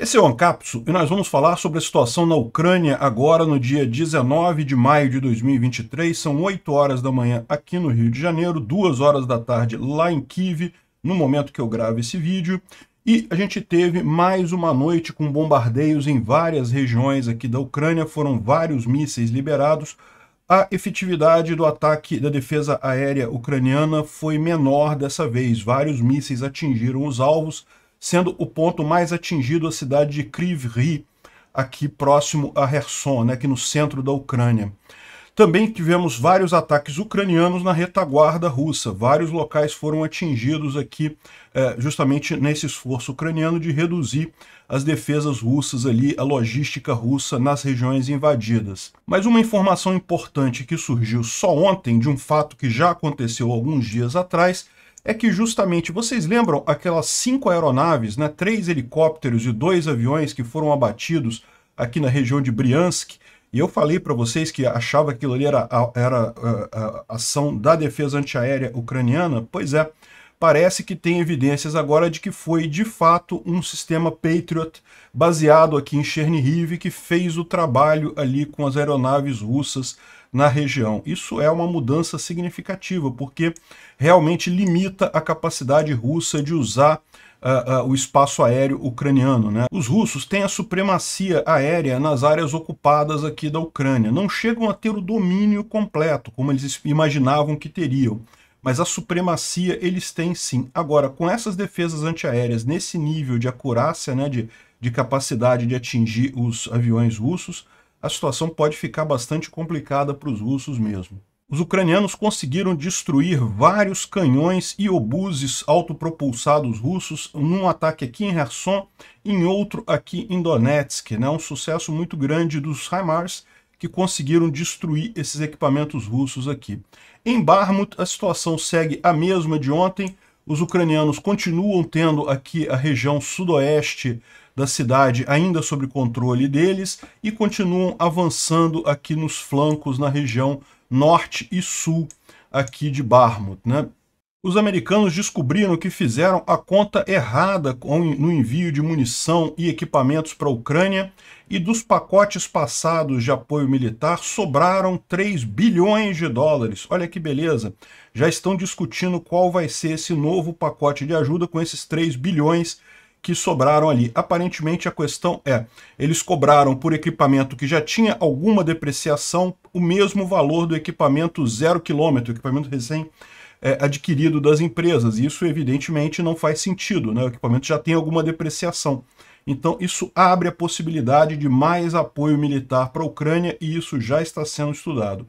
Esse é o Ancapso e nós vamos falar sobre a situação na Ucrânia agora no dia 19 de maio de 2023. São 8 horas da manhã aqui no Rio de Janeiro, 2 horas da tarde lá em Kiev, no momento que eu gravo esse vídeo. E a gente teve mais uma noite com bombardeios em várias regiões aqui da Ucrânia, foram vários mísseis liberados. A efetividade do ataque da defesa aérea ucraniana foi menor dessa vez, vários mísseis atingiram os alvos sendo o ponto mais atingido a cidade de Kryvyi, aqui próximo a Kherson, né, aqui no centro da Ucrânia. Também tivemos vários ataques ucranianos na retaguarda russa. Vários locais foram atingidos aqui, eh, justamente nesse esforço ucraniano de reduzir as defesas russas ali, a logística russa nas regiões invadidas. Mas uma informação importante que surgiu só ontem, de um fato que já aconteceu alguns dias atrás, é que justamente, vocês lembram aquelas cinco aeronaves, né, três helicópteros e dois aviões que foram abatidos aqui na região de Briansk? E eu falei para vocês que achava que aquilo ali era, era a, a ação da defesa antiaérea ucraniana? Pois é, parece que tem evidências agora de que foi de fato um sistema Patriot baseado aqui em Chernihiv que fez o trabalho ali com as aeronaves russas na região. Isso é uma mudança significativa, porque realmente limita a capacidade russa de usar Uh, uh, o espaço aéreo ucraniano. Né? Os russos têm a supremacia aérea nas áreas ocupadas aqui da Ucrânia. Não chegam a ter o domínio completo, como eles imaginavam que teriam. Mas a supremacia eles têm sim. Agora, com essas defesas antiaéreas nesse nível de acurácia, né, de, de capacidade de atingir os aviões russos, a situação pode ficar bastante complicada para os russos mesmo. Os ucranianos conseguiram destruir vários canhões e obuses autopropulsados russos num ataque aqui em Kherson, em outro aqui em Donetsk. Né? Um sucesso muito grande dos HIMARS que conseguiram destruir esses equipamentos russos aqui. Em Barmut, a situação segue a mesma de ontem. Os ucranianos continuam tendo aqui a região sudoeste da cidade ainda sob controle deles e continuam avançando aqui nos flancos na região norte e sul aqui de Barmouth, né? Os americanos descobriram que fizeram a conta errada no envio de munição e equipamentos para a Ucrânia e dos pacotes passados de apoio militar sobraram 3 bilhões de dólares. Olha que beleza! Já estão discutindo qual vai ser esse novo pacote de ajuda com esses 3 bilhões que sobraram ali. Aparentemente a questão é, eles cobraram por equipamento que já tinha alguma depreciação o mesmo valor do equipamento zero quilômetro, equipamento recém é, adquirido das empresas. Isso evidentemente não faz sentido, né? o equipamento já tem alguma depreciação. Então isso abre a possibilidade de mais apoio militar para a Ucrânia e isso já está sendo estudado.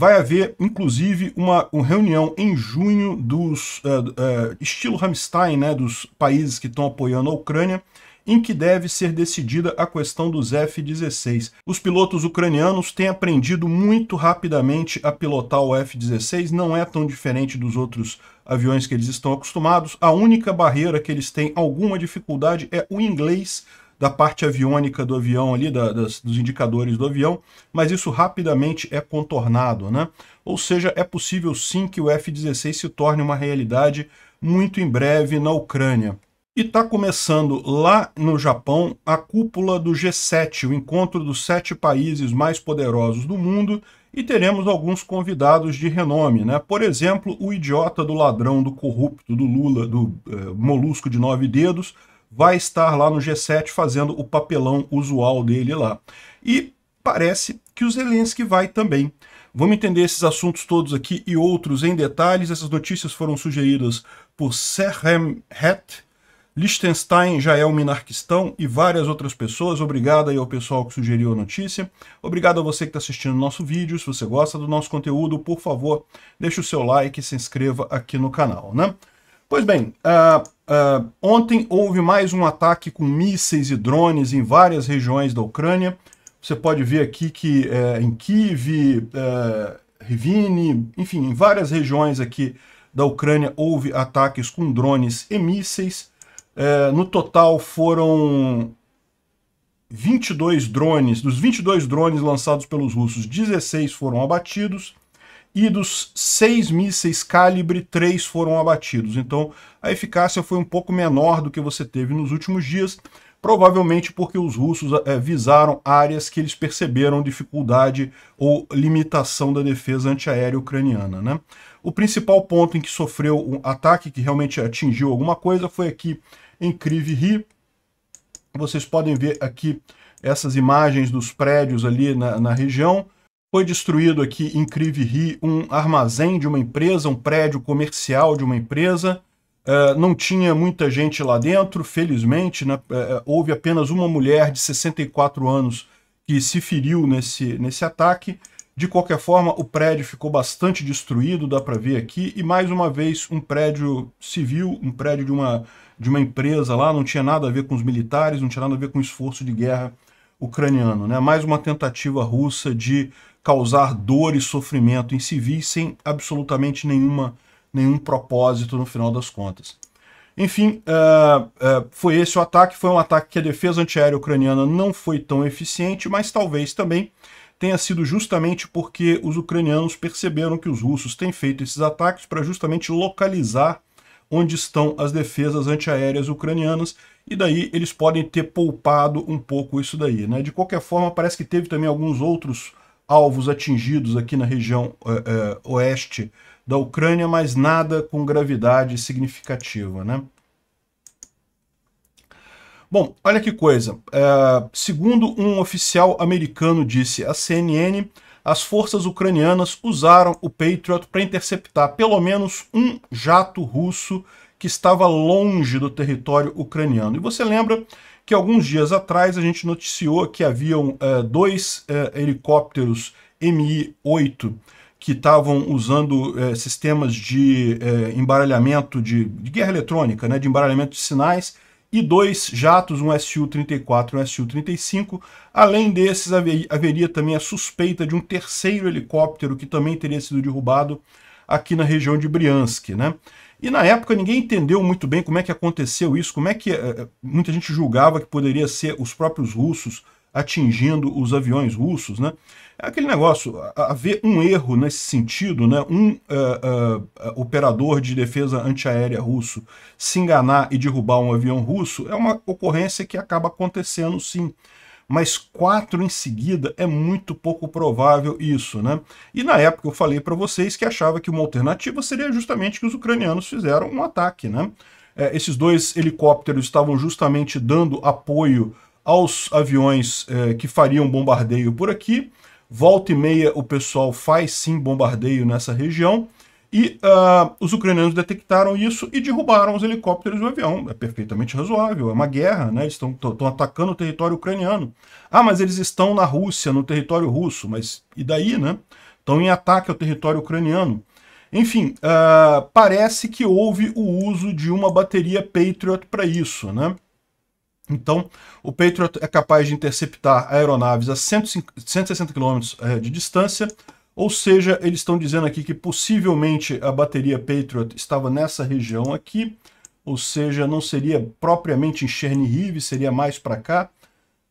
Vai haver, inclusive, uma, uma reunião em junho dos, uh, uh, estilo Hamstein, né, dos países que estão apoiando a Ucrânia, em que deve ser decidida a questão dos F-16. Os pilotos ucranianos têm aprendido muito rapidamente a pilotar o F-16, não é tão diferente dos outros aviões que eles estão acostumados. A única barreira que eles têm alguma dificuldade é o inglês, da parte aviônica do avião ali, da, das, dos indicadores do avião, mas isso rapidamente é contornado, né? Ou seja, é possível sim que o F-16 se torne uma realidade muito em breve na Ucrânia. E está começando lá no Japão a cúpula do G7, o encontro dos sete países mais poderosos do mundo, e teremos alguns convidados de renome, né? Por exemplo, o idiota do ladrão, do corrupto, do Lula, do eh, molusco de nove dedos, vai estar lá no G7 fazendo o papelão usual dele lá. E parece que o Zelensky vai também. Vamos entender esses assuntos todos aqui e outros em detalhes. Essas notícias foram sugeridas por Serhem Het, Liechtenstein, um Minarquistão e várias outras pessoas. Obrigado aí ao pessoal que sugeriu a notícia. Obrigado a você que está assistindo o nosso vídeo. Se você gosta do nosso conteúdo, por favor, deixe o seu like e se inscreva aqui no canal, né? Pois bem, uh, uh, ontem houve mais um ataque com mísseis e drones em várias regiões da Ucrânia. Você pode ver aqui que uh, em Kiev, eh, Rivine, enfim, em várias regiões aqui da Ucrânia houve ataques com drones e mísseis. Eh, no total foram 22 drones, dos 22 drones lançados pelos russos, 16 foram abatidos e dos seis mísseis calibre, três foram abatidos. Então a eficácia foi um pouco menor do que você teve nos últimos dias, provavelmente porque os russos é, visaram áreas que eles perceberam dificuldade ou limitação da defesa antiaérea ucraniana. Né? O principal ponto em que sofreu um ataque que realmente atingiu alguma coisa foi aqui em Kryvyi. Vocês podem ver aqui essas imagens dos prédios ali na, na região. Foi destruído aqui em Crive um armazém de uma empresa, um prédio comercial de uma empresa. É, não tinha muita gente lá dentro, felizmente, né? É, é, houve apenas uma mulher de 64 anos que se feriu nesse, nesse ataque. De qualquer forma, o prédio ficou bastante destruído, dá para ver aqui, e mais uma vez um prédio civil, um prédio de uma, de uma empresa lá, não tinha nada a ver com os militares, não tinha nada a ver com o esforço de guerra ucraniano. Né? Mais uma tentativa russa de causar dor e sofrimento em civis sem absolutamente nenhuma, nenhum propósito no final das contas. Enfim, uh, uh, foi esse o ataque. Foi um ataque que a defesa antiaérea ucraniana não foi tão eficiente, mas talvez também tenha sido justamente porque os ucranianos perceberam que os russos têm feito esses ataques para justamente localizar onde estão as defesas antiaéreas ucranianas, e daí eles podem ter poupado um pouco isso daí. Né? De qualquer forma, parece que teve também alguns outros alvos atingidos aqui na região é, é, oeste da Ucrânia, mas nada com gravidade significativa, né? Bom, olha que coisa. É, segundo um oficial americano disse à CNN, as forças ucranianas usaram o Patriot para interceptar pelo menos um jato russo que estava longe do território ucraniano. E você lembra que alguns dias atrás a gente noticiou que haviam uh, dois uh, helicópteros Mi-8 que estavam usando uh, sistemas de embaralhamento de, de, guerra eletrônica, né, de embaralhamento de sinais, e dois jatos, um Su-34 e um Su-35. Além desses, haver, haveria também a suspeita de um terceiro helicóptero que também teria sido derrubado aqui na região de Briansk. Né? E na época ninguém entendeu muito bem como é que aconteceu isso, como é que eh, eh, muita gente julgava que poderia ser os próprios russos atingindo os aviões russos, né? É aquele negócio, haver um erro nesse sentido, né? Um uh, uh, operador de defesa antiaérea russo se enganar e derrubar um avião russo é uma ocorrência que acaba acontecendo sim mas quatro em seguida é muito pouco provável isso, né? E na época eu falei para vocês que achava que uma alternativa seria justamente que os ucranianos fizeram um ataque, né? É, esses dois helicópteros estavam justamente dando apoio aos aviões é, que fariam bombardeio por aqui. Volta e meia o pessoal faz sim bombardeio nessa região. E uh, os ucranianos detectaram isso e derrubaram os helicópteros do avião. É perfeitamente razoável, é uma guerra, né? Eles estão atacando o território ucraniano. Ah, mas eles estão na Rússia, no território russo, mas e daí, né? Estão em ataque ao território ucraniano. Enfim, uh, parece que houve o uso de uma bateria Patriot para isso, né? Então, o Patriot é capaz de interceptar aeronaves a 160 km eh, de distância, ou seja, eles estão dizendo aqui que possivelmente a bateria Patriot estava nessa região aqui, ou seja, não seria propriamente em Chernihiv, seria mais para cá,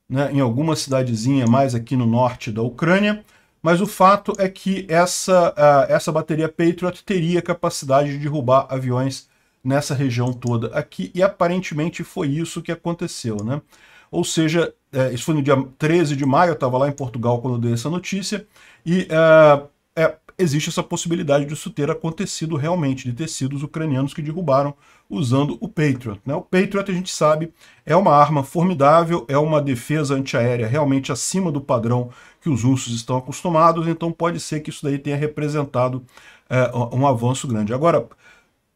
né, em alguma cidadezinha mais aqui no norte da Ucrânia, mas o fato é que essa, uh, essa bateria Patriot teria capacidade de derrubar aviões nessa região toda aqui, e aparentemente foi isso que aconteceu, né? Ou seja, é, isso foi no dia 13 de maio, eu estava lá em Portugal quando eu dei essa notícia, e é, é, existe essa possibilidade disso ter acontecido realmente, de ter sido os ucranianos que derrubaram usando o Patriot. Né? O Patriot, a gente sabe, é uma arma formidável, é uma defesa antiaérea realmente acima do padrão que os russos estão acostumados, então pode ser que isso daí tenha representado é, um avanço grande. Agora,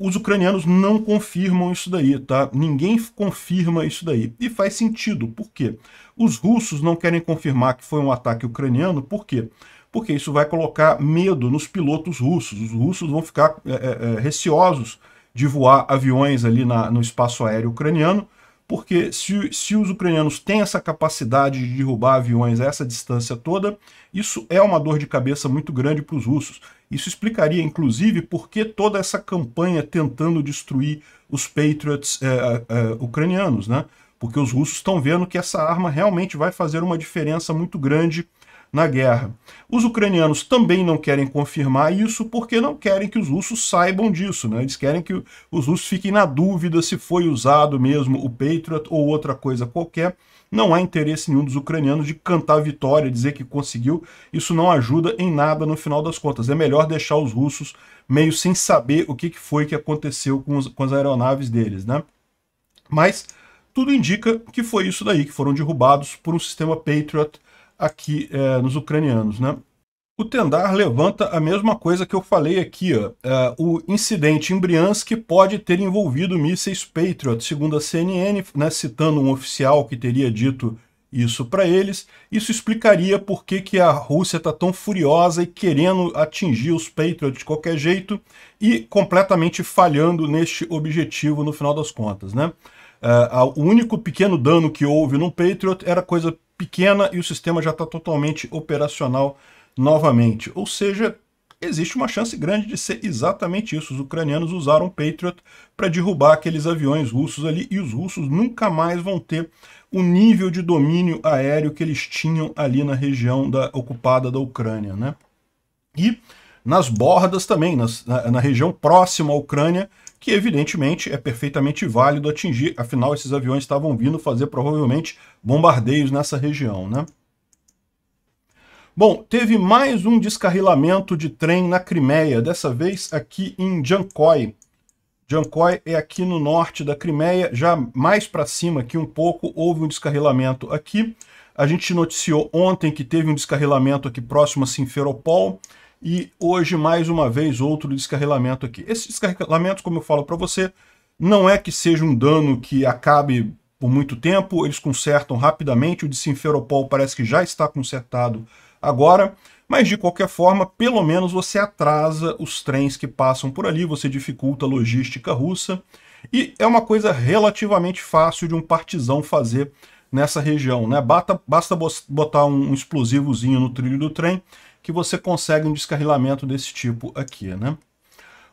os ucranianos não confirmam isso daí, tá? Ninguém confirma isso daí. E faz sentido, por quê? Os russos não querem confirmar que foi um ataque ucraniano, por quê? Porque isso vai colocar medo nos pilotos russos. Os russos vão ficar é, é, é receosos de voar aviões ali na, no espaço aéreo ucraniano, porque se, se os ucranianos têm essa capacidade de derrubar aviões a essa distância toda, isso é uma dor de cabeça muito grande para os russos. Isso explicaria, inclusive, por que toda essa campanha tentando destruir os Patriots é, é, ucranianos, né? Porque os russos estão vendo que essa arma realmente vai fazer uma diferença muito grande na guerra. Os ucranianos também não querem confirmar isso porque não querem que os russos saibam disso, né? Eles querem que os russos fiquem na dúvida se foi usado mesmo o Patriot ou outra coisa qualquer não há interesse nenhum dos ucranianos de cantar vitória, dizer que conseguiu. Isso não ajuda em nada no final das contas. É melhor deixar os russos meio sem saber o que, foi que aconteceu com, os, com as aeronaves deles, né? Mas tudo indica que foi isso daí, que foram derrubados por um sistema Patriot aqui é, nos ucranianos, né? O Tendar levanta a mesma coisa que eu falei aqui. Ó. É, o incidente em Briansk pode ter envolvido mísseis Patriot, segundo a CNN, né, citando um oficial que teria dito isso para eles. Isso explicaria por que, que a Rússia está tão furiosa e querendo atingir os Patriots de qualquer jeito e completamente falhando neste objetivo no final das contas. Né? É, o único pequeno dano que houve no Patriot era coisa pequena e o sistema já está totalmente operacional novamente. Ou seja, existe uma chance grande de ser exatamente isso. Os ucranianos usaram o Patriot para derrubar aqueles aviões russos ali e os russos nunca mais vão ter o nível de domínio aéreo que eles tinham ali na região da, ocupada da Ucrânia. Né? E nas bordas também, nas, na, na região próxima à Ucrânia, que evidentemente é perfeitamente válido atingir, afinal esses aviões estavam vindo fazer provavelmente bombardeios nessa região. Né? Bom, teve mais um descarrilamento de trem na Crimeia, dessa vez aqui em Jankoi. Jankoi é aqui no norte da Crimeia, já mais para cima aqui um pouco, houve um descarrilamento aqui. A gente noticiou ontem que teve um descarrilamento aqui próximo a Simferopol, e hoje mais uma vez outro descarrilamento aqui. Esse descarrilamento, como eu falo para você, não é que seja um dano que acabe por muito tempo, eles consertam rapidamente, o de Simferopol parece que já está consertado agora. Mas de qualquer forma, pelo menos você atrasa os trens que passam por ali, você dificulta a logística russa. E é uma coisa relativamente fácil de um partizão fazer nessa região. Né? Bata, basta botar um explosivozinho no trilho do trem que você consegue um descarrilamento desse tipo aqui. Né?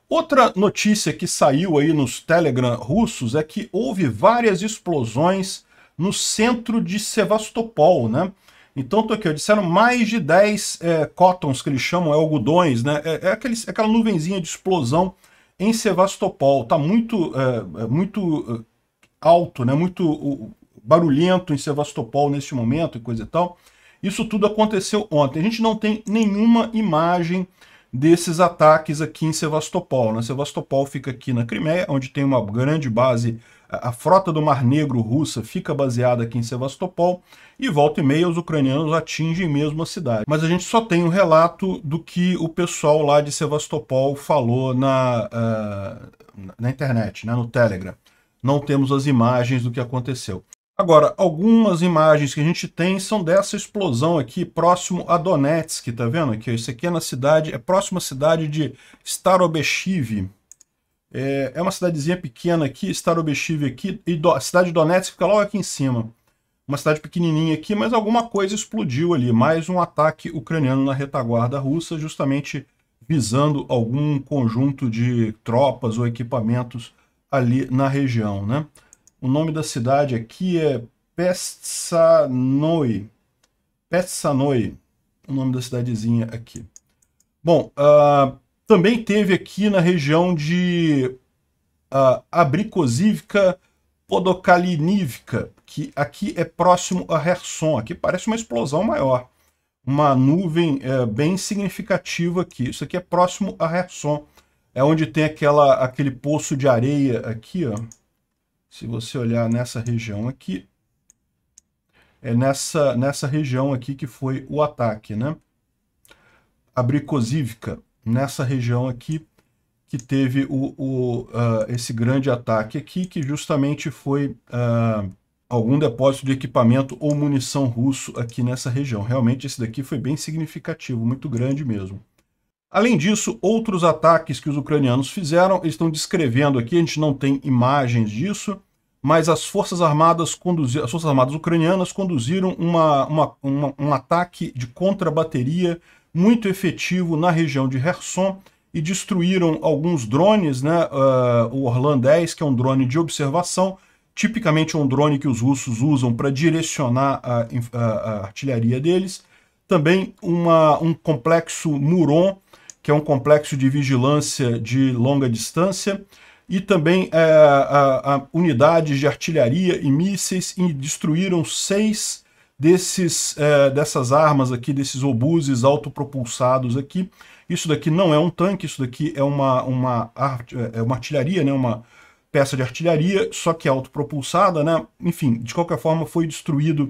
Outra notícia que saiu aí nos Telegram russos é que houve várias explosões no centro de Sevastopol, né? Então, tô aqui, ó, disseram mais de 10 é, cottons, que eles chamam, é algodões, né? É, é, aquele, é aquela nuvenzinha de explosão em Sevastopol. Tá muito, é, é muito é, alto, né? Muito barulhento em Sevastopol neste momento e coisa e tal. Isso tudo aconteceu ontem. A gente não tem nenhuma imagem desses ataques aqui em Sevastopol. Né? Sevastopol fica aqui na Crimeia, onde tem uma grande base, a, frota do Mar Negro russa fica baseada aqui em Sevastopol, e volta e meia os ucranianos atingem mesmo a cidade. Mas a gente só tem um relato do que o pessoal lá de Sevastopol falou na, uh, na internet, né? no Telegram. Não temos as imagens do que aconteceu. Agora, algumas imagens que a gente tem são dessa explosão aqui, próximo a Donetsk, tá vendo aqui? Isso aqui é na cidade, é próxima à cidade de Starobeshiv. É, é uma cidadezinha pequena aqui, Starobeshiv aqui, e do, a cidade de Donetsk fica logo aqui em cima. Uma cidade pequenininha aqui, mas alguma coisa explodiu ali, mais um ataque ucraniano na retaguarda russa, justamente visando algum conjunto de tropas ou equipamentos ali na região, né? O nome da cidade aqui é Petsanoi. Petsanoi, o nome da cidadezinha aqui. Bom, uh, também teve aqui na região de uh, ah, Abricosívica Podokalinívica, que aqui é próximo a Herson. Aqui parece uma explosão maior. Uma nuvem é, bem significativa aqui. Isso aqui é próximo a Herson. É onde tem aquela, aquele poço de areia aqui, ó. Se você olhar nessa região aqui, é nessa, nessa região aqui que foi o ataque, né? Abricosívica, nessa região aqui que teve o, o uh, esse grande ataque aqui, que justamente foi uh, algum depósito de equipamento ou munição russo aqui nessa região. Realmente esse daqui foi bem significativo, muito grande mesmo. Além disso, outros ataques que os ucranianos fizeram, eles estão descrevendo aqui, a gente não tem imagens disso, mas as forças armadas, conduzi as forças armadas ucranianas conduziram uma, uma, uma, um ataque de contrabateria muito efetivo na região de Kherson e destruíram alguns drones, né, uh, o Orlan 10, que é um drone de observação, tipicamente um drone que os russos usam para direcionar a, a, a, artilharia deles, também uma, um complexo Muron, que é um complexo de vigilância de longa distância, e também é, a, a unidades de artilharia e mísseis, e destruíram seis desses, é, dessas armas aqui, desses obuses autopropulsados aqui. Isso daqui não é um tanque, isso daqui é uma, uma, é uma artilharia, né? uma peça de artilharia, só que autopropulsada, né? Enfim, de qualquer forma foi destruído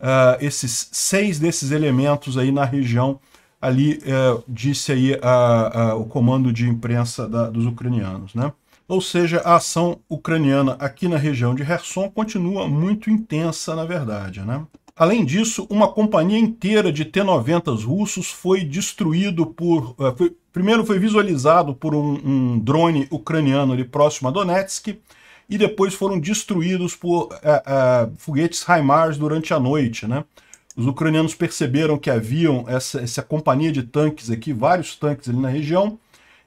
uh, esses seis desses elementos aí na região ali é, disse aí a, a, o comando de imprensa da, dos ucranianos, né? Ou seja, a ação ucraniana aqui na região de Kherson continua muito intensa, na verdade, né? Além disso, uma companhia inteira de T-90s russos foi destruído por... É, foi, primeiro foi visualizado por um, um, drone ucraniano ali próximo a Donetsk e depois foram destruídos por é, é, foguetes HIMARS durante a noite, né? Os ucranianos perceberam que haviam essa, essa companhia de tanques aqui, vários tanques ali na região,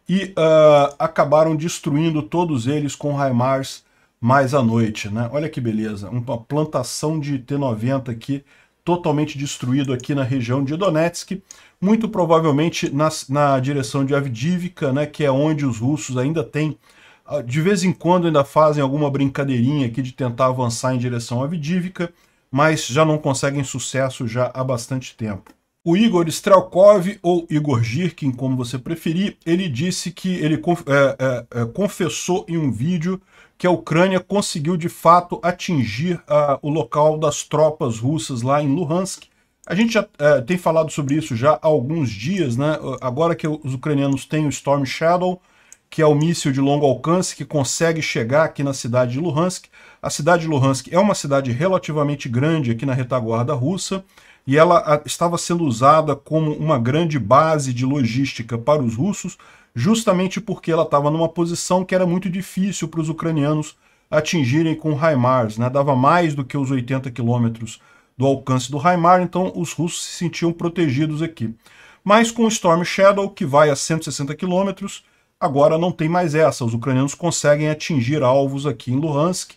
e uh, acabaram destruindo todos eles com HIMARS mais à noite. Né? Olha que beleza, uma plantação de T-90 aqui, totalmente destruído aqui na região de Donetsk, muito provavelmente na, na direção de Avdivka, né, que é onde os russos ainda têm, ah, de vez em quando ainda fazem alguma brincadeirinha aqui de tentar avançar em direção a Avdivka, mas já não conseguem sucesso já há bastante tempo. O Igor Strelkov, ou Igor Girkin, como você preferir, ele disse que ele é, é, é, confessou em um vídeo que a Ucrânia conseguiu de fato atingir uh, o local das tropas russas lá em Luhansk. A gente já uh, tem falado sobre isso já há alguns dias, né? Agora que os ucranianos têm o Storm Shadow, que é o míssil de longo alcance que consegue chegar aqui na cidade de Luhansk, a cidade de Luhansk é uma cidade relativamente grande aqui na retaguarda russa e ela ah, estava sendo usada como uma grande base de logística para os russos, justamente porque ela estava numa posição que era muito difícil para os ucranianos atingirem com HIMARS, né? dava mais do que os 80 quilômetros do alcance do HIMAR, então os russos se sentiam protegidos aqui. Mas com o Storm Shadow, que vai a 160 quilômetros, agora não tem mais essa, os ucranianos conseguem atingir alvos aqui em Luhansk,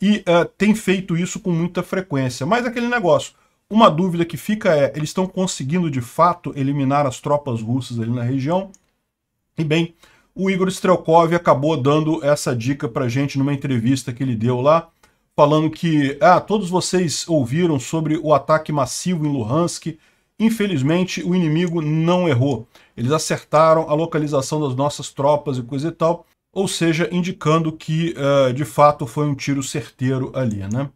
e uh, tem feito isso com muita frequência. Mas aquele negócio, uma dúvida que fica é, eles estão conseguindo de fato eliminar as tropas russas ali na região? E bem, o Igor Strelkov acabou dando essa dica para gente numa entrevista que ele deu lá, falando que, ah, todos vocês ouviram sobre o ataque massivo em Luhansk, infelizmente o inimigo não errou. Eles acertaram a localização das nossas tropas e coisa e tal, ou seja, indicando que uh, de fato foi um tiro certeiro ali, né?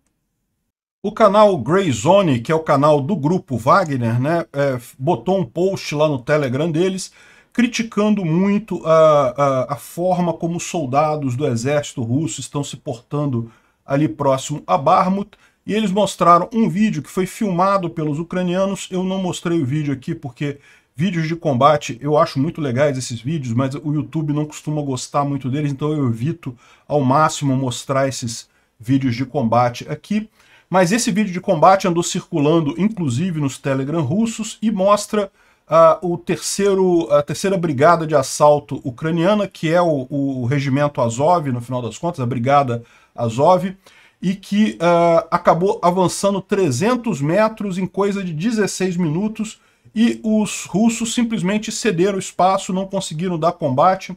O canal Grey Zone, que é o canal do grupo Wagner, né, é, botou um post lá no Telegram deles criticando muito a, a, a, forma como soldados do exército russo estão se portando ali próximo a Barmut, e eles mostraram um vídeo que foi filmado pelos ucranianos, eu não mostrei o vídeo aqui porque Vídeos de combate, eu acho muito legais esses vídeos, mas o YouTube não costuma gostar muito deles, então eu evito ao máximo mostrar esses vídeos de combate aqui. Mas esse vídeo de combate andou circulando, inclusive, nos Telegram russos e mostra uh, o terceiro, a terceira brigada de assalto ucraniana, que é o, o regimento Azov, no final das contas, a brigada Azov, e que uh, acabou avançando 300 metros em coisa de 16 minutos, e os russos simplesmente cederam espaço, não conseguiram dar combate.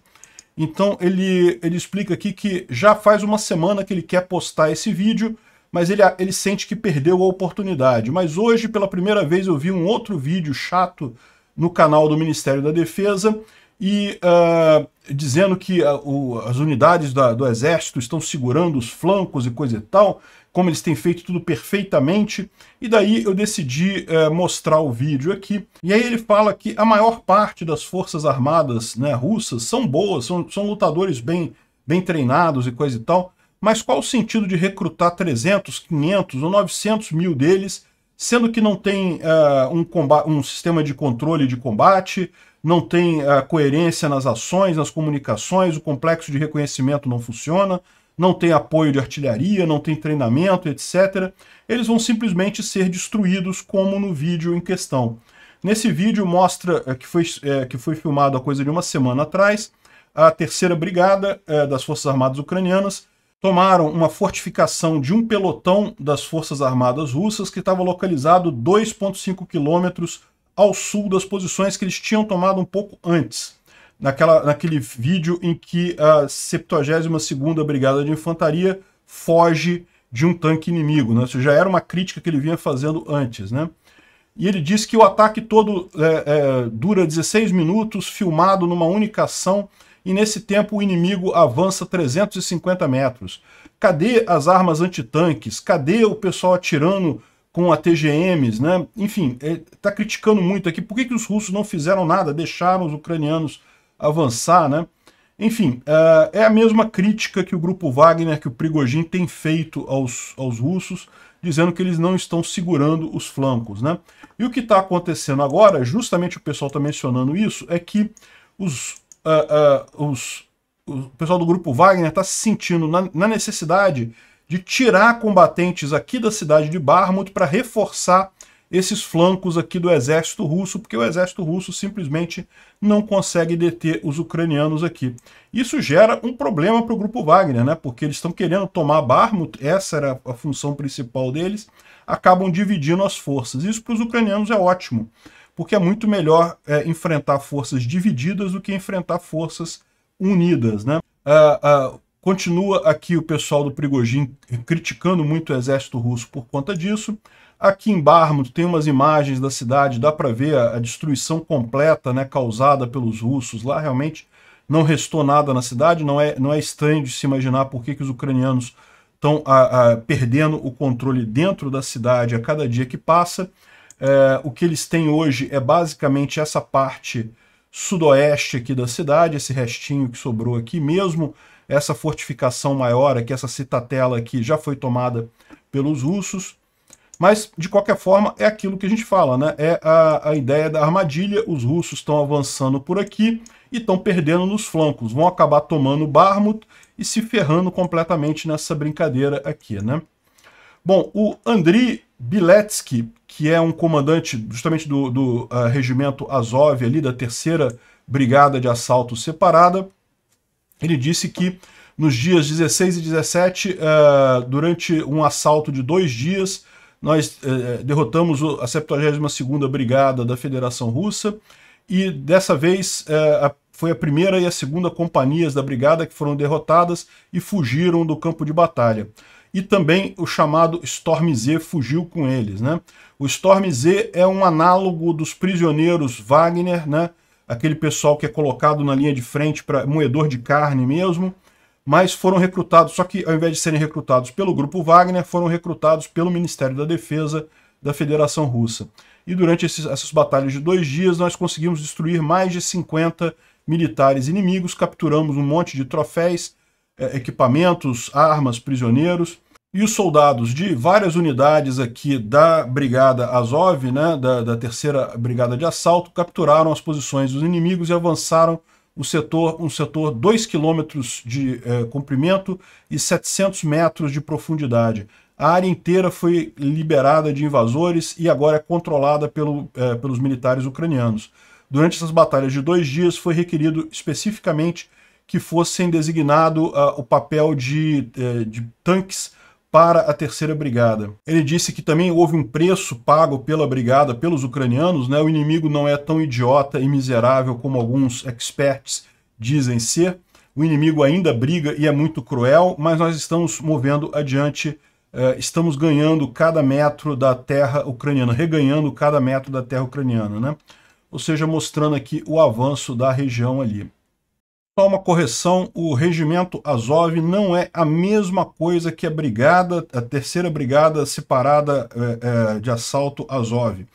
Então ele, ele explica aqui que já faz uma semana que ele quer postar esse vídeo, mas ele, ele sente que perdeu a oportunidade. Mas hoje, pela primeira vez, eu vi um outro vídeo chato no canal do Ministério da Defesa e uh, dizendo que uh, o, as unidades da, do Exército estão segurando os flancos e coisa e tal como eles têm feito tudo perfeitamente. E daí eu decidi é, mostrar o vídeo aqui. E aí ele fala que a maior parte das forças armadas né, russas são boas, são, são lutadores bem, bem treinados e coisa e tal. Mas qual o sentido de recrutar 300, 500 ou 900 mil deles, sendo que não tem uh, um, um sistema de controle de combate, não tem uh, coerência nas ações, nas comunicações, o complexo de reconhecimento não funciona? não tem apoio de artilharia, não tem treinamento, etc. Eles vão simplesmente ser destruídos, como no vídeo em questão. Nesse vídeo mostra é, que, foi, é, que foi filmado há coisa de uma semana atrás, a terceira brigada é, das Forças Armadas Ucranianas tomaram uma fortificação de um pelotão das Forças Armadas Russas que estava localizado 2,5 quilômetros ao sul das posições que eles tinham tomado um pouco antes naquela, naquele vídeo em que a 72 Brigada de Infantaria foge de um tanque inimigo. Né? Isso já era uma crítica que ele vinha fazendo antes. Né? E ele disse que o ataque todo é, é, dura 16 minutos, filmado numa única ação, e nesse tempo o inimigo avança 350 metros. Cadê as armas antitanques? Cadê o pessoal atirando com ATGMs? Né? Enfim, está é, criticando muito aqui. Por que, que os russos não fizeram nada? Deixaram os ucranianos avançar, né? Enfim, uh, é a mesma crítica que o grupo Wagner, que o Prigogine tem feito aos, aos russos, dizendo que eles não estão segurando os flancos, né? E o que está acontecendo agora, justamente o pessoal está mencionando isso, é que os, uh, uh, os, o pessoal do grupo Wagner está se sentindo na, na necessidade de tirar combatentes aqui da cidade de Barmut para reforçar esses flancos aqui do exército russo, porque o exército russo simplesmente não consegue deter os ucranianos aqui. Isso gera um problema para o grupo Wagner, né? porque eles estão querendo tomar Barmut, essa era a função principal deles, acabam dividindo as forças. Isso para os ucranianos é ótimo, porque é muito melhor é, enfrentar forças divididas do que enfrentar forças unidas. Né? Uh, uh, continua aqui o pessoal do Prigojin criticando muito o exército russo por conta disso. Aqui em Barmut tem umas imagens da cidade, dá para ver a, a, destruição completa né, causada pelos russos. Lá realmente não restou nada na cidade, não é, não é estranho de se imaginar por que, que os ucranianos estão perdendo o controle dentro da cidade a cada dia que passa. É, o que eles têm hoje é basicamente essa parte sudoeste aqui da cidade, esse restinho que sobrou aqui mesmo, essa fortificação maior aqui, essa citatela aqui já foi tomada pelos russos. Mas, de qualquer forma, é aquilo que a gente fala, né? É a, a ideia da armadilha, os russos estão avançando por aqui e estão perdendo nos flancos, vão acabar tomando Barmut e se ferrando completamente nessa brincadeira aqui, né? Bom, o Andriy Biletsky, que é um comandante justamente do, do uh, regimento Azov, ali da terceira brigada de assalto separada, ele disse que nos dias 16 e 17, uh, eh, durante um assalto de dois dias, nós eh, eh derrotamos a 72ª Brigada da Federação Russa e dessa vez eh, a, foi a primeira e a segunda companhias da brigada que foram derrotadas e fugiram do campo de batalha. E também o chamado Storm Z fugiu com eles. Né? O Storm Z é um análogo dos prisioneiros Wagner, né? aquele pessoal que é colocado na linha de frente para moedor de carne mesmo, mas foram recrutados, só que ao invés de serem recrutados pelo Grupo Wagner, foram recrutados pelo Ministério da Defesa da Federação Russa. E durante esses, essas batalhas de dois dias, nós conseguimos destruir mais de 50 militares inimigos, capturamos um monte de troféus, é, equipamentos, armas, prisioneiros. E os soldados de várias unidades aqui da Brigada Azov, né, da, da terceira Brigada de Assalto, capturaram as posições dos inimigos e avançaram o setor, um setor 2 quilômetros de eh, comprimento e 700 metros de profundidade. A área inteira foi liberada de invasores e agora é controlada pelo, eh, pelos militares ucranianos. Durante essas batalhas de dois dias, foi requerido especificamente que fossem designado ah, o papel de, eh, de tanques para a terceira brigada. Ele disse que também houve um preço pago pela brigada pelos ucranianos, né? O inimigo não é tão idiota e miserável como alguns experts dizem ser. O inimigo ainda briga e é muito cruel, mas nós estamos movendo adiante, eh, estamos ganhando cada metro da terra ucraniana, reganhando cada metro da terra ucraniana, né? Ou seja, mostrando aqui o avanço da região ali. Só uma correção, o regimento Azov não é a mesma coisa que a brigada, a terceira brigada separada é, é, de assalto Azov.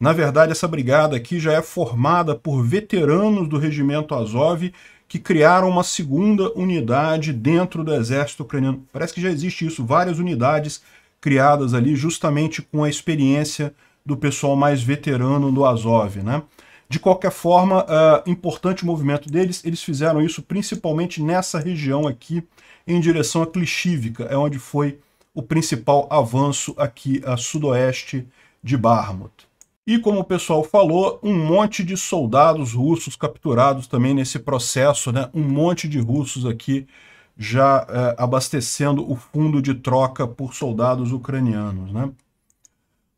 Na verdade, essa brigada aqui já é formada por veteranos do regimento Azov que criaram uma segunda unidade dentro do exército ucraniano. Parece que já existe isso, várias unidades criadas ali justamente com a experiência do pessoal mais veterano do Azov, né? De qualquer forma, uh, importante o movimento deles, eles fizeram isso principalmente nessa região aqui, em direção a Clixívica, é onde foi o principal avanço aqui a sudoeste de Barmut. E como o pessoal falou, um monte de soldados russos capturados também nesse processo, né? um monte de russos aqui já é, abastecendo o fundo de troca por soldados ucranianos. Né?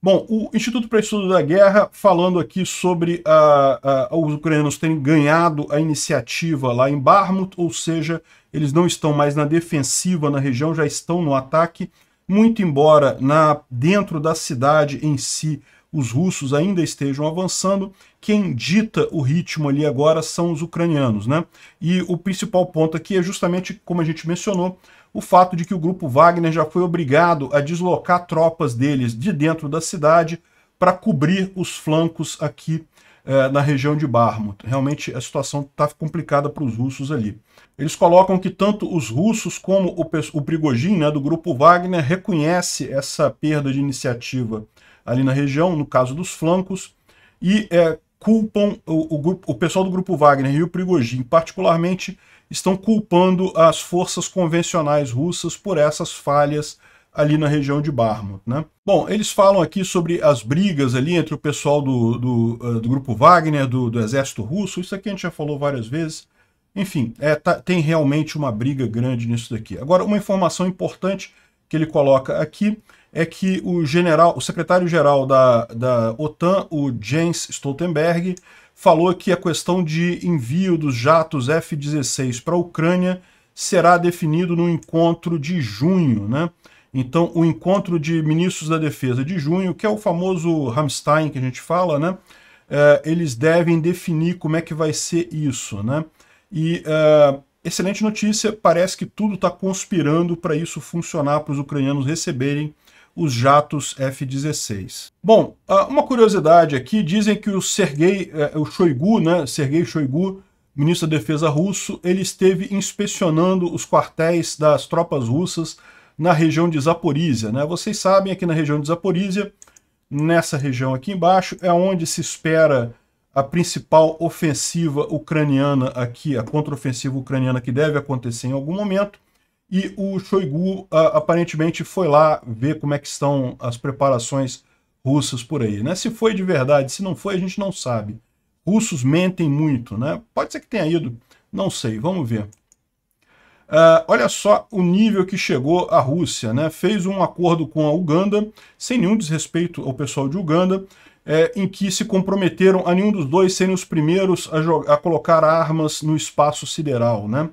Bom, o Instituto para Estudo da Guerra falando aqui sobre ah, ah, os ucranianos terem ganhado a iniciativa lá em Barmut, ou seja, eles não estão mais na defensiva na região, já estão no ataque, muito embora na, dentro da cidade em si os russos ainda estejam avançando, quem dita o ritmo ali agora são os ucranianos, né? E o principal ponto aqui é justamente, como a gente mencionou, o fato de que o grupo Wagner já foi obrigado a deslocar tropas deles de dentro da cidade para cobrir os flancos aqui eh, na região de Barmut. Realmente a situação está complicada para os russos ali. Eles colocam que tanto os russos como o, o Prigogine, né, do grupo Wagner, reconhece essa perda de iniciativa ali na região, no caso dos flancos, e eh, culpam o, o, grupo, o pessoal do grupo Wagner e o Prigogine, particularmente, estão culpando as forças convencionais russas por essas falhas ali na região de Barmut. Né? Bom, eles falam aqui sobre as brigas ali entre o pessoal do, do, eh, do grupo Wagner, do, do, exército russo, isso aqui a gente já falou várias vezes. Enfim, é, tá, tem realmente uma briga grande nisso daqui. Agora, uma informação importante que ele coloca aqui é que o general, o secretário-geral da, da OTAN, o Jens Stoltenberg, falou que a questão de envio dos jatos F-16 para a Ucrânia será definido no encontro de junho, né? Então, o encontro de ministros da defesa de junho, que é o famoso Ramstein que a gente fala, né? É, eles devem definir como é que vai ser isso, né? E é, excelente notícia, parece que tudo está conspirando para isso funcionar, para os ucranianos receberem os jatos F-16. Bom, ah, uma curiosidade aqui, dizem que o Sergei, eh, o Shoigu, né, Sergei Shoigu, ministro da Defesa russo, ele esteve inspecionando os quartéis das tropas russas na região de Zaporizhia. Né? Vocês sabem, aqui na região de Zaporizhia, nessa região aqui embaixo, é onde se espera a principal ofensiva ucraniana aqui, a contraofensiva ucraniana que deve acontecer em algum momento. E o Shoigu aparentemente foi lá ver como é que estão as preparações russas por aí. Né? Se foi de verdade, se não foi, a gente não sabe. Russos mentem muito, né? Pode ser que tenha ido, não sei, vamos ver. Uh, olha só o nível que chegou a Rússia, né? Fez um acordo com a Uganda, sem nenhum desrespeito ao pessoal de Uganda, é, em que se comprometeram a nenhum dos dois serem os primeiros a, a colocar armas no espaço sideral, né?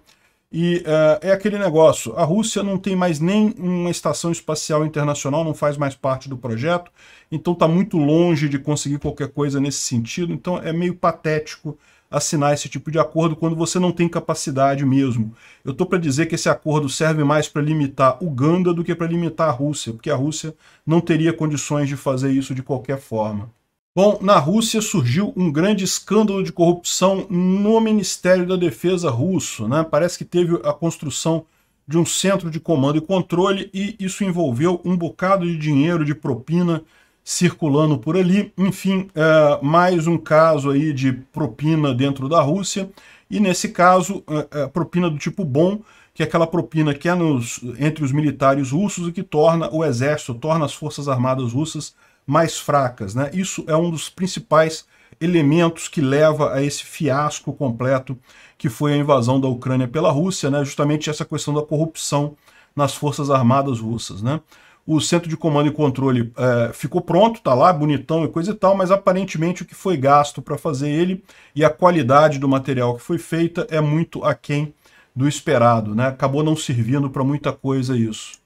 E uh, é aquele negócio, a Rússia não tem mais nem uma estação espacial internacional, não faz mais parte do projeto, então está muito longe de conseguir qualquer coisa nesse sentido, então é meio patético assinar esse tipo de acordo quando você não tem capacidade mesmo. Eu estou para dizer que esse acordo serve mais para limitar Uganda do que para limitar a Rússia, porque a Rússia não teria condições de fazer isso de qualquer forma. Bom, na Rússia surgiu um grande escândalo de corrupção no Ministério da Defesa russo. Né? Parece que teve a construção de um centro de comando e controle e isso envolveu um bocado de dinheiro de propina circulando por ali. Enfim, é, mais um caso aí de propina dentro da Rússia e nesse caso, é, é, propina do tipo bom, que é aquela propina que é nos, entre os militares russos e que torna o exército, torna as forças armadas russas mais fracas. Né? Isso é um dos principais elementos que leva a esse fiasco completo que foi a invasão da Ucrânia pela Rússia, né? justamente essa questão da corrupção nas Forças Armadas Russas. Né? O Centro de Comando e Controle é, ficou pronto, está lá, bonitão e coisa e tal, mas aparentemente o que foi gasto para fazer ele e a qualidade do material que foi feita é muito aquém do esperado. Né? Acabou não servindo para muita coisa isso.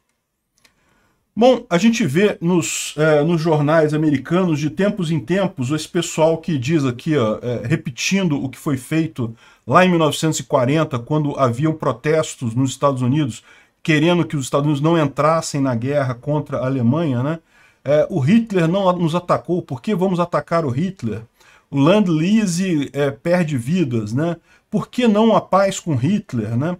Bom, a gente vê nos, é, nos jornais americanos, de tempos em tempos, esse pessoal que diz aqui, ó, é, repetindo o que foi feito lá em 1940, quando haviam protestos nos Estados Unidos, querendo que os Estados Unidos não entrassem na guerra contra a Alemanha, né? É, o Hitler não nos atacou, por que vamos atacar o Hitler? O Land Lease é, perde vidas, né? Por que não a paz com Hitler, né?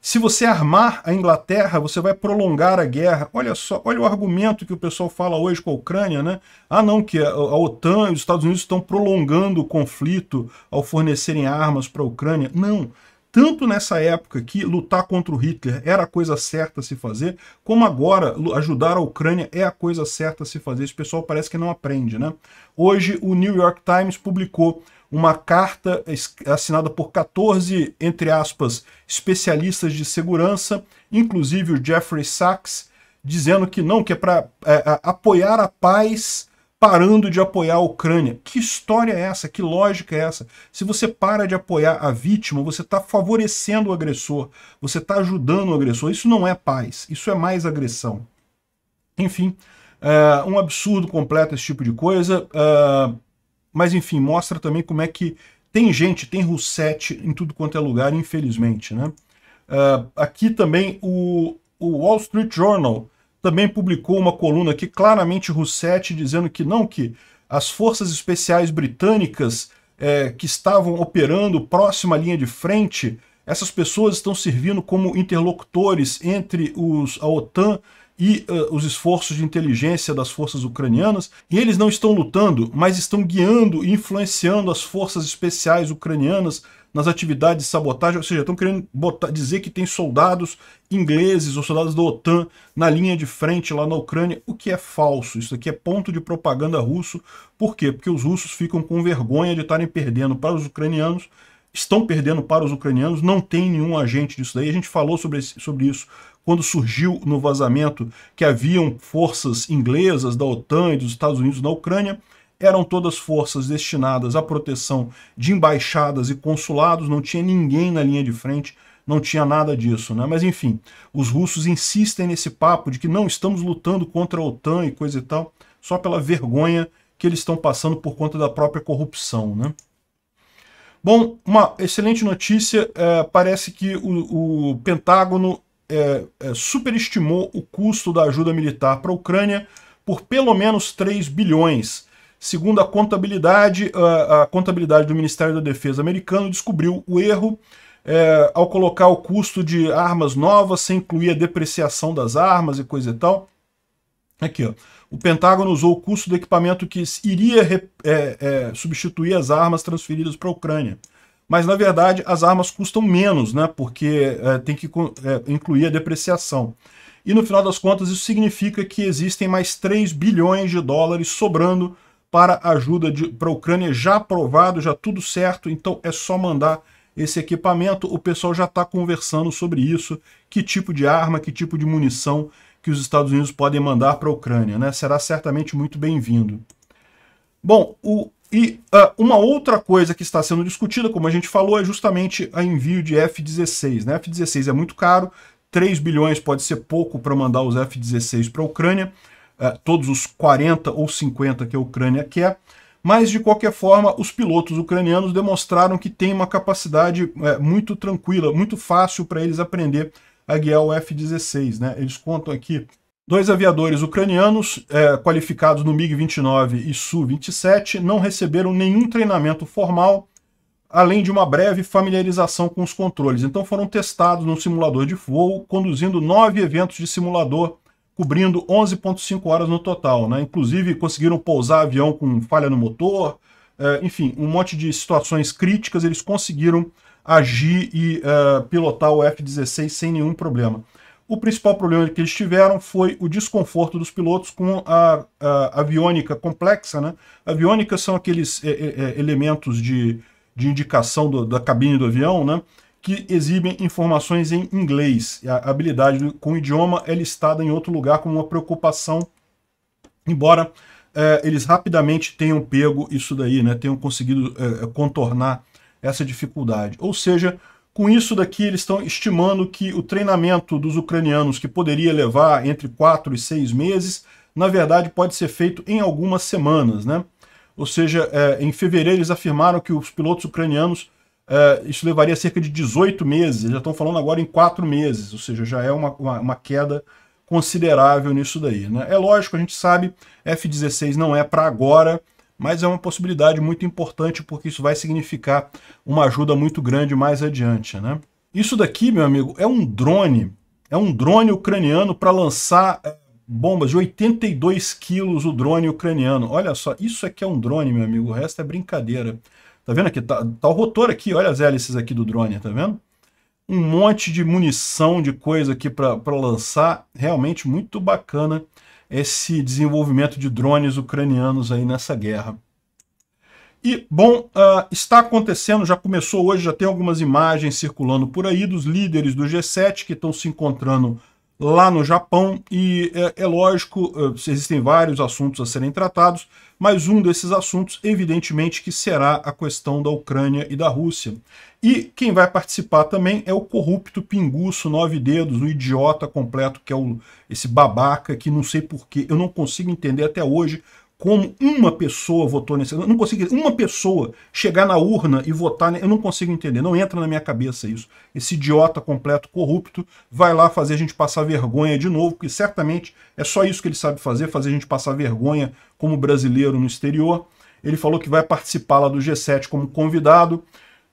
Se você armar a Inglaterra, você vai prolongar a guerra. Olha só, olha o argumento que o pessoal fala hoje com a Ucrânia, né? Ah, não, que a, OTAN e os Estados Unidos estão prolongando o conflito ao fornecerem armas para a Ucrânia. Não. Tanto nessa época que lutar contra o Hitler era a coisa certa a se fazer, como agora ajudar a Ucrânia é a coisa certa a se fazer. Esse pessoal parece que não aprende, né? Hoje o New York Times publicou uma carta assinada por 14, entre aspas, especialistas de segurança, inclusive o Jeffrey Sachs, dizendo que não, que é para é, é, apoiar a paz parando de apoiar a Ucrânia. Que história é essa? Que lógica é essa? Se você para de apoiar a vítima, você está favorecendo o agressor, você está ajudando o agressor. Isso não é paz, isso é mais agressão. Enfim, é um absurdo completo esse tipo de coisa. É mas enfim, mostra também como é que tem gente, tem Rousset em tudo quanto é lugar, infelizmente. Né? Uh, aqui também o, o, Wall Street Journal também publicou uma coluna aqui, claramente Rousset, dizendo que não, que as forças especiais britânicas é, que estavam operando próxima à linha de frente, essas pessoas estão servindo como interlocutores entre os, a OTAN e uh, os esforços de inteligência das forças ucranianas, e eles não estão lutando, mas estão guiando e influenciando as forças especiais ucranianas nas atividades de sabotagem, ou seja, estão querendo botar, dizer que tem soldados ingleses ou soldados da OTAN na linha de frente lá na Ucrânia, o que é falso. Isso aqui é ponto de propaganda russo. Por quê? Porque os russos ficam com vergonha de estarem perdendo para os ucranianos, estão perdendo para os ucranianos, não tem nenhum agente disso daí. A gente falou sobre, sobre isso quando surgiu no vazamento que haviam forças inglesas da OTAN e dos Estados Unidos na Ucrânia, eram todas forças destinadas à proteção de embaixadas e consulados, não tinha ninguém na linha de frente, não tinha nada disso, né? Mas enfim, os russos insistem nesse papo de que não estamos lutando contra a OTAN e coisa e tal, só pela vergonha que eles estão passando por conta da própria corrupção, né? Bom, uma excelente notícia, é, parece que o, o Pentágono é, é, superestimou o custo da ajuda militar para a Ucrânia por pelo menos 3 bilhões. Segundo a contabilidade, a, a contabilidade do Ministério da Defesa americano descobriu o erro é, ao colocar o custo de armas novas sem incluir a depreciação das armas e coisa e tal. Aqui, ó. O Pentágono usou o custo do equipamento que iria é, é, substituir as armas transferidas para a Ucrânia mas na verdade as armas custam menos, né? Porque é, tem que é, incluir a depreciação. E no final das contas isso significa que existem mais 3 bilhões de dólares sobrando para ajuda para a Ucrânia, já aprovado, já tudo certo, então é só mandar esse equipamento, o pessoal já está conversando sobre isso, que tipo de arma, que tipo de munição que os Estados Unidos podem mandar para a Ucrânia, né? Será certamente muito bem-vindo. Bom, o e uh, uma outra coisa que está sendo discutida, como a gente falou, é justamente o envio de F-16. Né? F-16 é muito caro, 3 bilhões pode ser pouco para mandar os F-16 para a Ucrânia, uh, todos os 40 ou 50 que a Ucrânia quer, mas de qualquer forma os pilotos ucranianos demonstraram que tem uma capacidade uh, muito tranquila, muito fácil para eles aprender a guiar o F-16. Né? Eles contam aqui Dois aviadores ucranianos, é, qualificados no MiG-29 e Su-27, não receberam nenhum treinamento formal, além de uma breve familiarização com os controles. Então foram testados no simulador de voo, conduzindo nove eventos de simulador, cobrindo 11,5 horas no total. Né? Inclusive conseguiram pousar avião com falha no motor, é, enfim, um monte de situações críticas, eles conseguiram agir e uh, pilotar o F-16 sem nenhum problema. O principal problema que eles tiveram foi o desconforto dos pilotos com a, a aviônica complexa. Né? Aviônica são aqueles é, é, é, elementos de, de indicação do, da cabine do avião né? que exibem informações em inglês. A habilidade com o idioma é listada em outro lugar como uma preocupação, embora é, eles rapidamente tenham pego isso daí, né? tenham conseguido é, contornar essa dificuldade. Ou seja, com isso daqui, eles estão estimando que o treinamento dos ucranianos, que poderia levar entre 4 e 6 meses, na verdade pode ser feito em algumas semanas. Né? Ou seja, é, em fevereiro eles afirmaram que os pilotos ucranianos, é, isso levaria cerca de 18 meses, eles já estão falando agora em 4 meses, ou seja, já é uma, uma, uma queda considerável nisso daí. Né? É lógico, a gente sabe, F-16 não é para agora, mas é uma possibilidade muito importante porque isso vai significar uma ajuda muito grande mais adiante, né? Isso daqui, meu amigo, é um drone, é um drone ucraniano para lançar eh, bombas de 82 quilos o drone ucraniano. Olha só, isso aqui é um drone, meu amigo, o resto é brincadeira. Tá vendo aqui? Tá, tá o rotor aqui, olha as hélices aqui do drone, tá vendo? Um monte de munição, de coisa aqui para lançar, realmente muito bacana esse desenvolvimento de drones ucranianos aí nessa guerra. E, bom, uh, está acontecendo, já começou hoje, já tem algumas imagens circulando por aí dos líderes do G7 que estão se encontrando lá no Japão, e é, é lógico, uh, existem vários assuntos a serem tratados, mas um desses assuntos, evidentemente, que será a questão da Ucrânia e da Rússia. E quem vai participar também é o corrupto pinguço, nove dedos, o idiota completo, que é o, esse babaca que não sei porquê, eu não consigo entender até hoje como uma pessoa votou nesse. Eu não consigo. Uma pessoa chegar na urna e votar. Eu não consigo entender. Não entra na minha cabeça isso. Esse idiota completo corrupto vai lá fazer a gente passar vergonha de novo, porque certamente é só isso que ele sabe fazer fazer a gente passar vergonha como brasileiro no exterior. Ele falou que vai participar lá do G7 como convidado.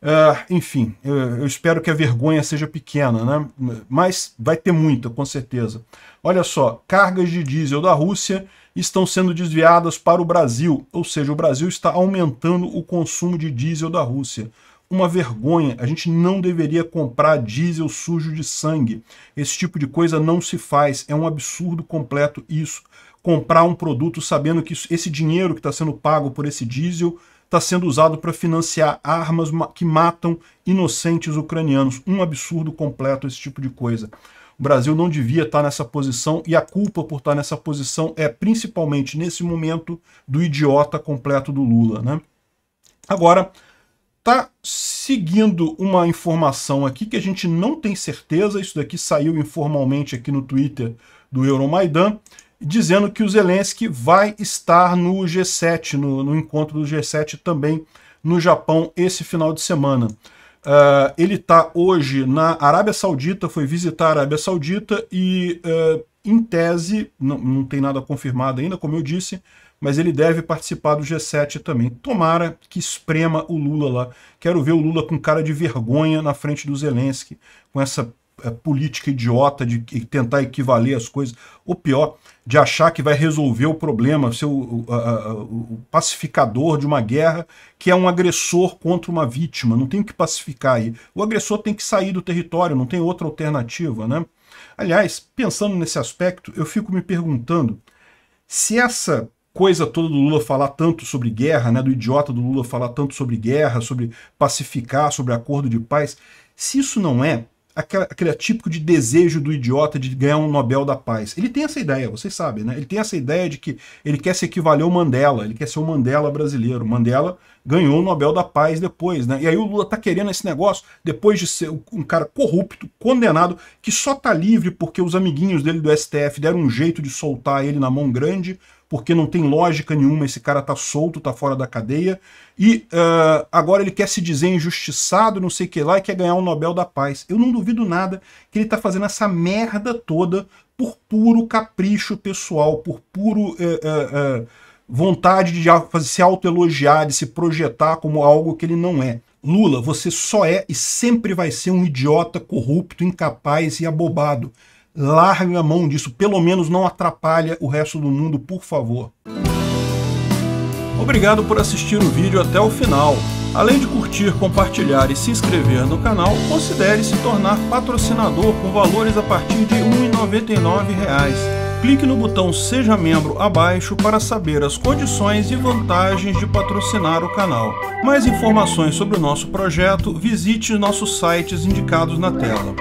Uh, enfim, eu, eu, espero que a vergonha seja pequena, né? Mas vai ter muita, com certeza. Olha só, cargas de diesel da Rússia estão sendo desviadas para o Brasil, ou seja, o Brasil está aumentando o consumo de diesel da Rússia. Uma vergonha, a gente não deveria comprar diesel sujo de sangue. Esse tipo de coisa não se faz, é um absurdo completo isso. Comprar um produto sabendo que esse dinheiro que está sendo pago por esse diesel está sendo usado para financiar armas que matam inocentes ucranianos. Um absurdo completo esse tipo de coisa. O Brasil não devia estar nessa posição e a culpa por estar nessa posição é principalmente nesse momento do idiota completo do Lula, né? Agora, tá seguindo uma informação aqui que a gente não tem certeza, isso daqui saiu informalmente aqui no Twitter do Euromaidan, dizendo que o Zelensky vai estar no G7, no, no encontro do G7 também no Japão esse final de semana. Uh, ele está hoje na Arábia Saudita, foi visitar a Arábia Saudita e, uh, em tese, não, não, tem nada confirmado ainda, como eu disse, mas ele deve participar do G7 também. Tomara que esprema o Lula lá. Quero ver o Lula com cara de vergonha na frente do Zelensky, com essa uh, política idiota de tentar equivaler as coisas. O pior, de achar que vai resolver o problema, ser o, o, o, pacificador de uma guerra que é um agressor contra uma vítima. Não tem que pacificar aí. O agressor tem que sair do território, não tem outra alternativa, né? Aliás, pensando nesse aspecto, eu fico me perguntando se essa coisa toda do Lula falar tanto sobre guerra, né, do idiota do Lula falar tanto sobre guerra, sobre pacificar, sobre acordo de paz, se isso não é aquele, aquele típico de desejo do idiota de ganhar um Nobel da Paz. Ele tem essa ideia, vocês sabem, né? Ele tem essa ideia de que ele quer se equivaler ao Mandela, ele quer ser o Mandela brasileiro. Mandela ganhou o Nobel da Paz depois, né? E aí o Lula tá querendo esse negócio depois de ser um cara corrupto, condenado, que só tá livre porque os amiguinhos dele do STF deram um jeito de soltar ele na mão grande porque não tem lógica nenhuma, esse cara tá solto, tá fora da cadeia, e uh, agora ele quer se dizer injustiçado, não sei o que lá, e quer ganhar o um Nobel da Paz. Eu não duvido nada que ele tá fazendo essa merda toda por puro capricho pessoal, por puro... Uh, uh, vontade de se autoelogiar, de se projetar como algo que ele não é. Lula, você só é e sempre vai ser um idiota corrupto, incapaz e abobado. Larga a mão disso, pelo menos não atrapalha o resto do mundo, por favor. Obrigado por assistir o vídeo até o final. Além de curtir, compartilhar e se inscrever no canal, considere se tornar patrocinador com valores a partir de R$ 1,99 clique no botão Seja Membro abaixo para saber as condições e vantagens de patrocinar o canal. Mais informações sobre o nosso projeto, visite nossos sites indicados na tela.